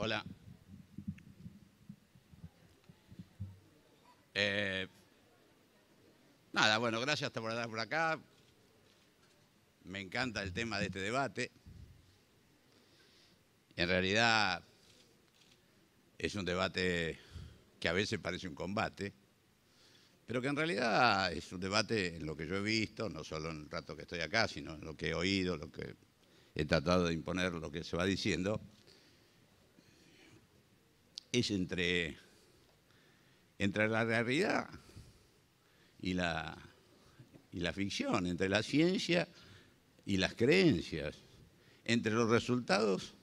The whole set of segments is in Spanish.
Hola. Eh, nada, bueno, gracias por estar por acá. Me encanta el tema de este debate. En realidad es un debate que a veces parece un combate, pero que en realidad es un debate en lo que yo he visto, no solo en el rato que estoy acá, sino en lo que he oído, lo que he tratado de imponer, lo que se va diciendo, es entre, entre la realidad y la, y la ficción, entre la ciencia y las creencias, entre los resultados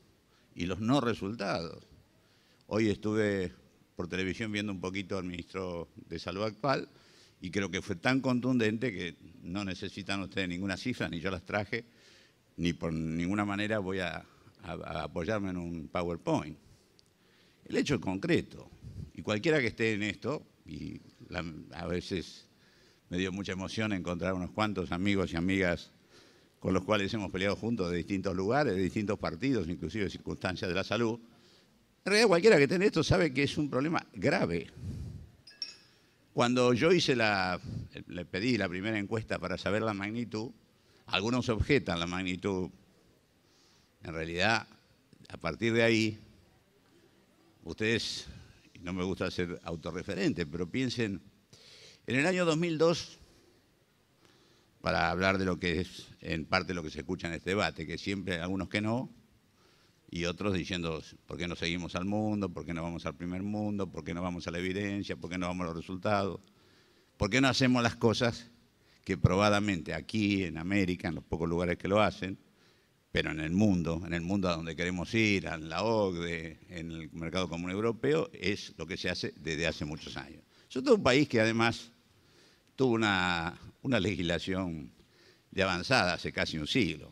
y los no resultados. Hoy estuve por televisión viendo un poquito al ministro de Salud actual y creo que fue tan contundente que no necesitan ustedes ninguna cifra, ni yo las traje, ni por ninguna manera voy a, a apoyarme en un PowerPoint. El hecho es concreto. Y cualquiera que esté en esto, y a veces me dio mucha emoción encontrar unos cuantos amigos y amigas con los cuales hemos peleado juntos de distintos lugares, de distintos partidos, inclusive circunstancias de la salud. En realidad cualquiera que esté en esto sabe que es un problema grave. Cuando yo hice la, le pedí la primera encuesta para saber la magnitud, algunos objetan la magnitud. En realidad, a partir de ahí, Ustedes, no me gusta ser autorreferente, pero piensen, en el año 2002, para hablar de lo que es en parte lo que se escucha en este debate, que siempre hay algunos que no, y otros diciendo, ¿por qué no seguimos al mundo? ¿Por qué no vamos al primer mundo? ¿Por qué no vamos a la evidencia? ¿Por qué no vamos a los resultados? ¿Por qué no hacemos las cosas que probadamente aquí, en América, en los pocos lugares que lo hacen, pero en el mundo, en el mundo a donde queremos ir, en la OCDE, en el mercado común europeo, es lo que se hace desde hace muchos años. todo un país que además tuvo una, una legislación de avanzada hace casi un siglo.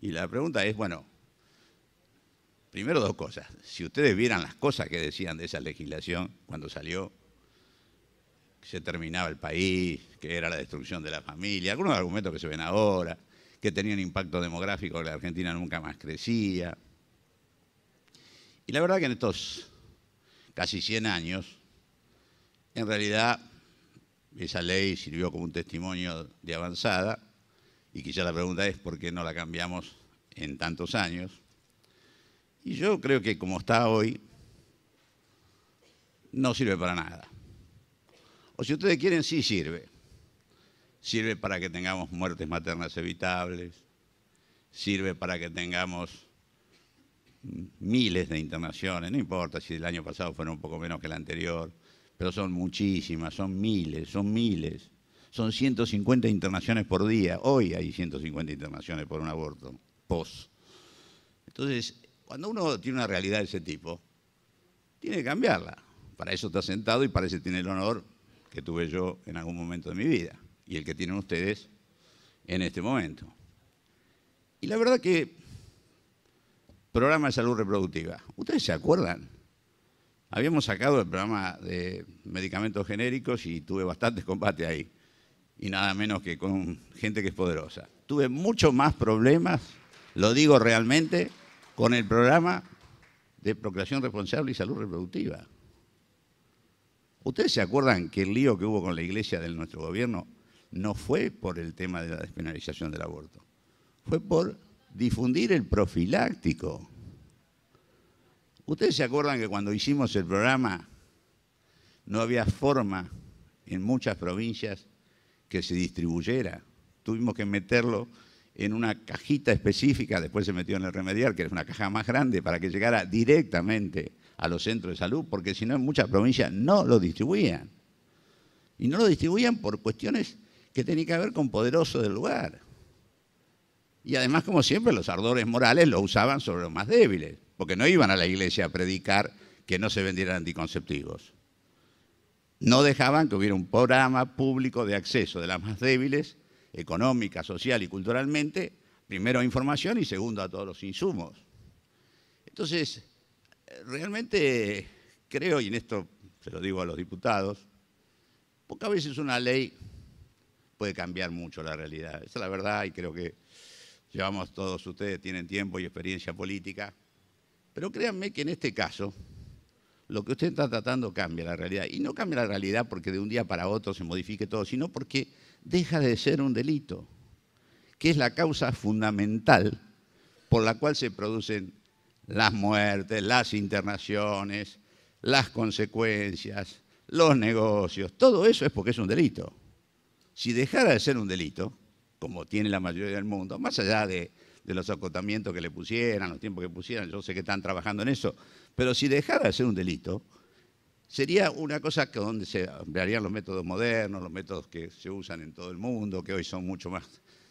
Y la pregunta es, bueno, primero dos cosas. Si ustedes vieran las cosas que decían de esa legislación cuando salió, que se terminaba el país, que era la destrucción de la familia, algunos argumentos que se ven ahora, que tenía un impacto demográfico, que la Argentina nunca más crecía. Y la verdad que en estos casi 100 años, en realidad esa ley sirvió como un testimonio de avanzada, y quizá la pregunta es por qué no la cambiamos en tantos años. Y yo creo que como está hoy, no sirve para nada. O si ustedes quieren, sí sirve sirve para que tengamos muertes maternas evitables, sirve para que tengamos miles de internaciones, no importa si el año pasado fueron un poco menos que el anterior, pero son muchísimas, son miles, son miles. Son 150 internaciones por día. Hoy hay 150 internaciones por un aborto, post. Entonces, cuando uno tiene una realidad de ese tipo, tiene que cambiarla. Para eso está sentado y para eso tiene el honor que tuve yo en algún momento de mi vida y el que tienen ustedes en este momento. Y la verdad que, programa de salud reproductiva, ¿ustedes se acuerdan? Habíamos sacado el programa de medicamentos genéricos y tuve bastantes combates ahí. Y nada menos que con gente que es poderosa. Tuve mucho más problemas, lo digo realmente, con el programa de procreación responsable y salud reproductiva. ¿Ustedes se acuerdan que el lío que hubo con la iglesia de nuestro gobierno no fue por el tema de la despenalización del aborto, fue por difundir el profiláctico. Ustedes se acuerdan que cuando hicimos el programa no había forma en muchas provincias que se distribuyera. Tuvimos que meterlo en una cajita específica, después se metió en el remedial, que es una caja más grande, para que llegara directamente a los centros de salud, porque si no en muchas provincias no lo distribuían. Y no lo distribuían por cuestiones que tenía que ver con poderoso del lugar. Y además, como siempre, los ardores morales lo usaban sobre los más débiles, porque no iban a la iglesia a predicar que no se vendieran anticonceptivos. No dejaban que hubiera un programa público de acceso de las más débiles, económica, social y culturalmente, primero a información y segundo a todos los insumos. Entonces, realmente creo, y en esto se lo digo a los diputados, pocas veces una ley puede cambiar mucho la realidad. Esa es la verdad y creo que llevamos todos ustedes, tienen tiempo y experiencia política. Pero créanme que en este caso, lo que usted está tratando cambia la realidad. Y no cambia la realidad porque de un día para otro se modifique todo, sino porque deja de ser un delito, que es la causa fundamental por la cual se producen las muertes, las internaciones, las consecuencias, los negocios. Todo eso es porque es un delito si dejara de ser un delito, como tiene la mayoría del mundo, más allá de, los acotamientos que le pusieran, los tiempos que pusieran, yo sé que están trabajando en eso, pero si dejara de ser un delito, sería una cosa que donde se ampliarían los métodos modernos, los métodos que se usan en todo el mundo, que hoy son mucho más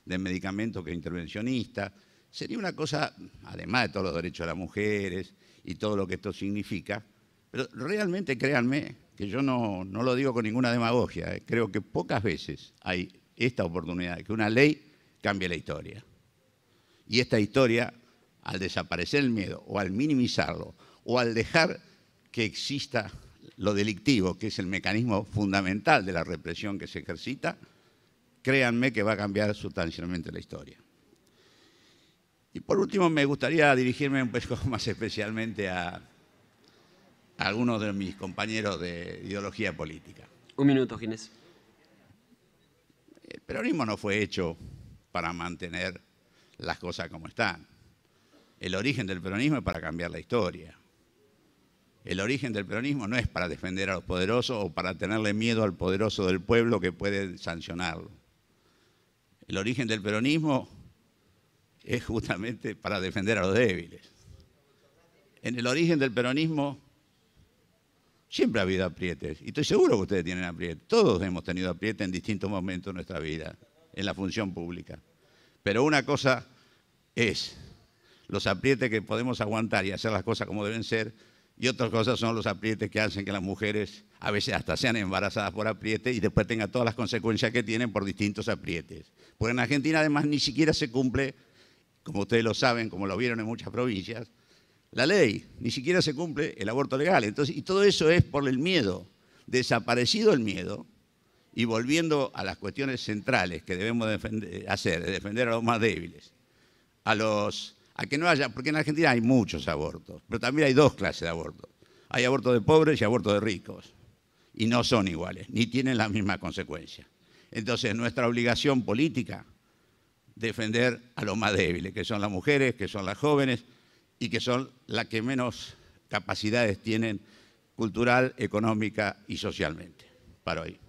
de medicamentos que intervencionistas. Sería una cosa, además de todos los derechos de las mujeres y todo lo que esto significa, pero realmente, créanme, que yo no, lo digo con ninguna demagogia, eh, creo que pocas veces hay esta oportunidad, de que una ley cambie la historia. Y esta historia, al desaparecer el miedo, o al minimizarlo, o al dejar que exista lo delictivo, que es el mecanismo fundamental de la represión que se ejercita, créanme que va a cambiar sustancialmente la historia. Y por último, me gustaría dirigirme un poco más especialmente a, algunos de mis compañeros de ideología política. Un minuto, Ginés. El peronismo no fue hecho para mantener las cosas como están. El origen del peronismo es para cambiar la historia. El origen del peronismo no es para defender a los poderosos o para tenerle miedo al poderoso del pueblo que puede sancionarlo. El origen del peronismo es justamente para defender a los débiles. En el origen del peronismo Siempre ha habido aprietes. Y estoy seguro que ustedes tienen aprietes. Todos hemos tenido aprietes en distintos momentos de nuestra vida, en la función pública. Pero una cosa es los aprietes que podemos aguantar y hacer las cosas como deben ser. Y otras cosas son los aprietes que hacen que las mujeres a veces hasta sean embarazadas por aprietes y después tengan todas las consecuencias que tienen por distintos aprietes. Porque en Argentina además ni siquiera se cumple, como ustedes lo saben, como lo vieron en muchas provincias, la ley, ni siquiera se cumple el aborto legal. y todo eso es por el miedo, desaparecido el miedo y volviendo a las cuestiones centrales que debemos defender, hacer, defender a los más débiles, a los a que no haya, porque en Argentina hay muchos abortos, pero también hay dos clases de abortos. Hay abortos de pobres y abortos de ricos, y no son iguales, ni tienen las mismas consecuencias. Entonces, nuestra obligación política defender a los más débiles, que son las mujeres, que son las jóvenes, y que son las que menos capacidades tienen cultural, económica y socialmente para hoy.